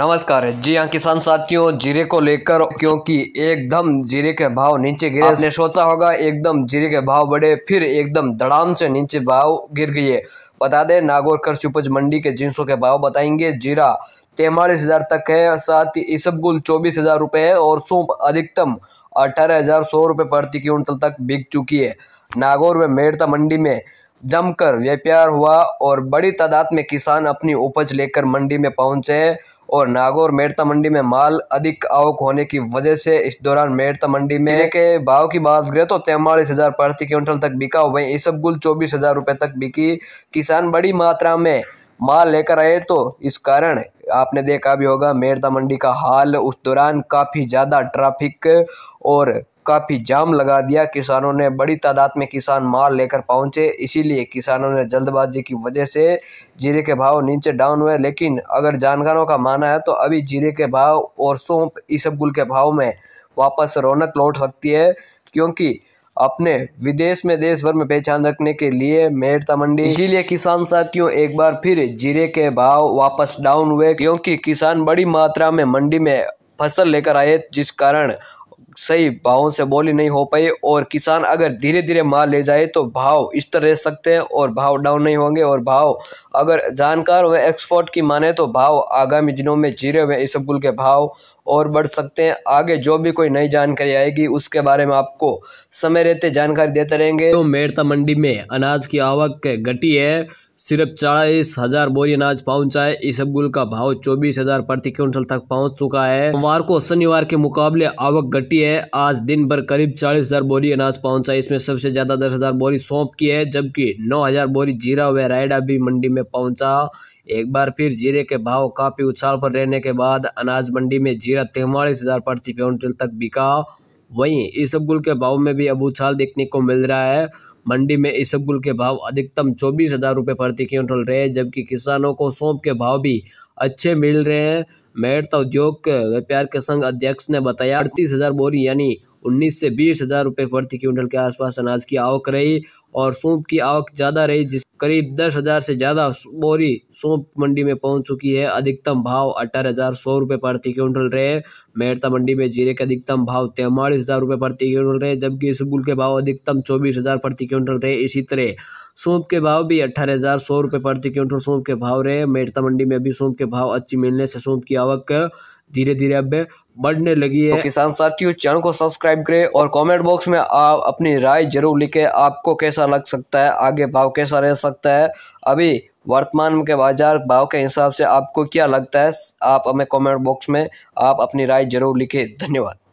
नमस्कार जी हाँ किसान साथियों जीरे को लेकर क्योंकि एकदम जीरे के भाव नीचे गिरे आपने सोचा होगा एकदम जीरे के भाव बढ़े फिर एकदम धड़ाम से नीचे भाव गिर गए बता दें नागौर खर्च उपज मंडी के जिनसों के भाव बताएंगे जीरा तैमालीस हज़ार तक है साथ ही इसबगुल चौबीस हज़ार रुपये है और सूप अधिकतम अठारह हज़ार सौ रुपये प्रति क्विंटल तक बिक चुकी है नागौर में मेड़ता मंडी में जमकर व्यापार हुआ और बड़ी तादाद में किसान अपनी उपज लेकर मंडी में पहुंचे और नागौर मेड़ता मंडी में माल अधिक आवक होने की वजह से इस दौरान मेड़ता मंडी में के भाव की बात करें तो तैमालीस हज़ार प्रति क्विंटल तक बिका हुआ इसबगुल चौबीस हज़ार रुपये तक बिकी किसान बड़ी मात्रा में माल लेकर आए तो इस कारण आपने देखा भी होगा मेड़ता मंडी का हाल उस दौरान काफ़ी ज़्यादा ट्रैफिक और काफ़ी जाम लगा दिया किसानों ने बड़ी तादाद में किसान माल लेकर पहुंचे इसीलिए किसानों ने जल्दबाजी की वजह से जीरे के भाव नीचे डाउन हुए लेकिन अगर जानकारों का माना है तो अभी जीरे के भाव और सौंप इसबगुल के भाव में वापस रौनक लौट सकती है क्योंकि अपने विदेश में देश भर में पहचान रखने के लिए मेहरता मंडी इसीलिए किसान साथियों एक बार फिर जीरे के भाव वापस डाउन हुए क्योंकि किसान बड़ी मात्रा में मंडी में फसल लेकर आए जिस कारण सही भावों से बोली नहीं हो पाई और किसान अगर धीरे धीरे माल ले जाए तो भाव स्तर रह सकते हैं और भाव डाउन नहीं होंगे और भाव अगर जानकार व एक्सपोर्ट की माने तो भाव आगामी दिनों में जीरे इस गुल के भाव और बढ़ सकते हैं आगे जो भी कोई नई जानकारी आएगी उसके बारे में आपको समय रहते जानकारी देते रहेंगे तो मेड़ता मंडी में अनाज की आवक घटी है सिर्फ चालीस हजार बोरी अनाज पहुंचा है इस अबगुल का भाव चौबीस हजार प्रति क्विंटल तक पहुंच चुका है सोमवार को शनिवार के मुकाबले आवक घटी है आज दिन भर करीब चालीस हजार बोरी अनाज पहुंचा है इसमें सबसे ज्यादा दस हजार बोरी सौंप की है जबकि नौ हजार बोरी जीरा व रायडा भी मंडी में पहुंचा एक बार फिर जीरे के भाव काफी उछाल पर रहने के बाद अनाज मंडी में जीरा तेवालीस हजार प्रति क्विंटल तक बिका वहीं इसबगुल के भाव में भी अब उछाल देखने को मिल रहा है मंडी में इसबगुल के भाव अधिकतम चौबीस हज़ार रुपये प्रति क्विंटल रहे जबकि किसानों को सौंप के भाव भी अच्छे मिल रहे हैं मेहरता उद्योग व्यापार के संघ अध्यक्ष ने बताया अड़तीस हज़ार बोरी यानी उन्नीस से बीस हज़ार रुपये प्रति क्विंटल के आसपास अनाज की आवक रही और सौंप की आवक ज़्यादा रही जिस करीब दस हज़ार से ज़्यादा बोरी सौंप मंडी में पहुंच चुकी है अधिकतम भाव अठारह हज़ार सौ रुपये प्रति क्विंटल रहे मेहरता मंडी में जीरे के अधिकतम भाव तैंतालीस हज़ार रुपये प्रति क्विंटल रहे जबकि इसबगुल के भाव अधिकतम चौबीस हज़ार प्रति क्विंटल रहे इसी तरह सौंप के भाव भी अट्ठारह हज़ार सौ रुपये प्रति क्विंटल सौंप के भाव रहे मेटता मंडी में अभी सौंप के भाव अच्छी मिलने से सौंप की आवक धीरे धीरे अब बढ़ने लगी है तो किसान साथियों चैनल को सब्सक्राइब करें और कमेंट बॉक्स में आप अपनी राय जरूर लिखें आपको कैसा लग सकता है आगे भाव कैसा रह सकता है अभी वर्तमान के बाजार भाव के हिसाब से आपको क्या लगता है आप हमें कमेंट बॉक्स में आप अपनी राय जरूर लिखें धन्यवाद